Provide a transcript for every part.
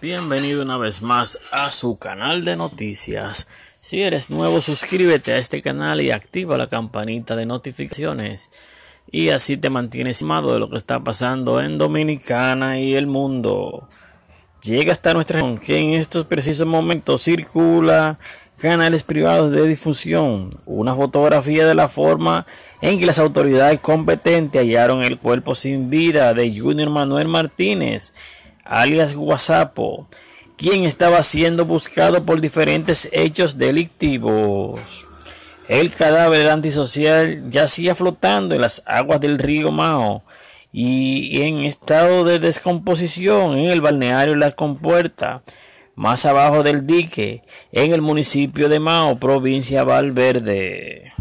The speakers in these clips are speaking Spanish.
bienvenido una vez más a su canal de noticias. Si eres nuevo, suscríbete a este canal y activa la campanita de notificaciones. Y así te mantienes informado de lo que está pasando en Dominicana y el mundo. Llega hasta nuestra que en estos precisos momentos circula canales privados de difusión. Una fotografía de la forma en que las autoridades competentes hallaron el cuerpo sin vida de Junior Manuel Martínez alias Guasapo, quien estaba siendo buscado por diferentes hechos delictivos. El cadáver antisocial yacía flotando en las aguas del río Mao y en estado de descomposición en el balneario La Compuerta, más abajo del dique, en el municipio de Mao, provincia Valverde.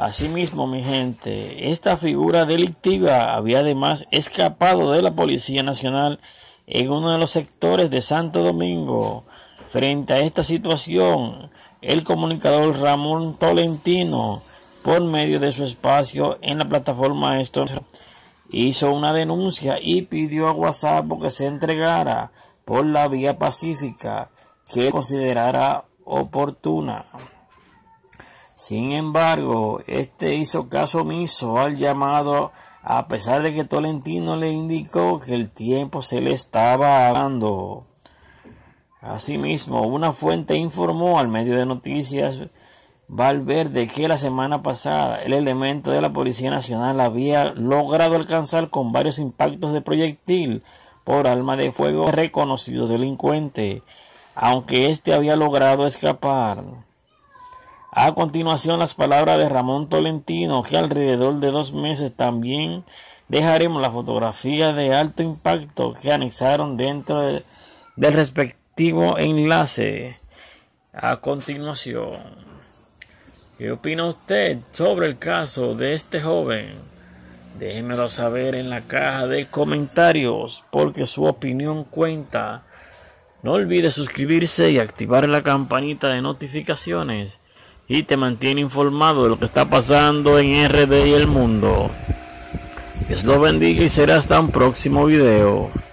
Asimismo, mi gente, esta figura delictiva había además escapado de la Policía Nacional en uno de los sectores de Santo Domingo. Frente a esta situación, el comunicador Ramón Tolentino, por medio de su espacio en la plataforma Esto, hizo una denuncia y pidió a WhatsApp que se entregara por la vía pacífica que considerara oportuna. Sin embargo, este hizo caso omiso al llamado a pesar de que Tolentino le indicó que el tiempo se le estaba dando. Asimismo, una fuente informó al medio de noticias Valverde que la semana pasada el elemento de la Policía Nacional había logrado alcanzar con varios impactos de proyectil por arma de fuego reconocido delincuente, aunque éste había logrado escapar. A continuación, las palabras de Ramón Tolentino, que alrededor de dos meses también dejaremos la fotografía de alto impacto que anexaron dentro del respectivo enlace. A continuación, ¿qué opina usted sobre el caso de este joven? Déjenmelo saber en la caja de comentarios, porque su opinión cuenta. No olvide suscribirse y activar la campanita de notificaciones y te mantiene informado de lo que está pasando en RD y el mundo. Dios lo bendiga y será hasta un próximo video.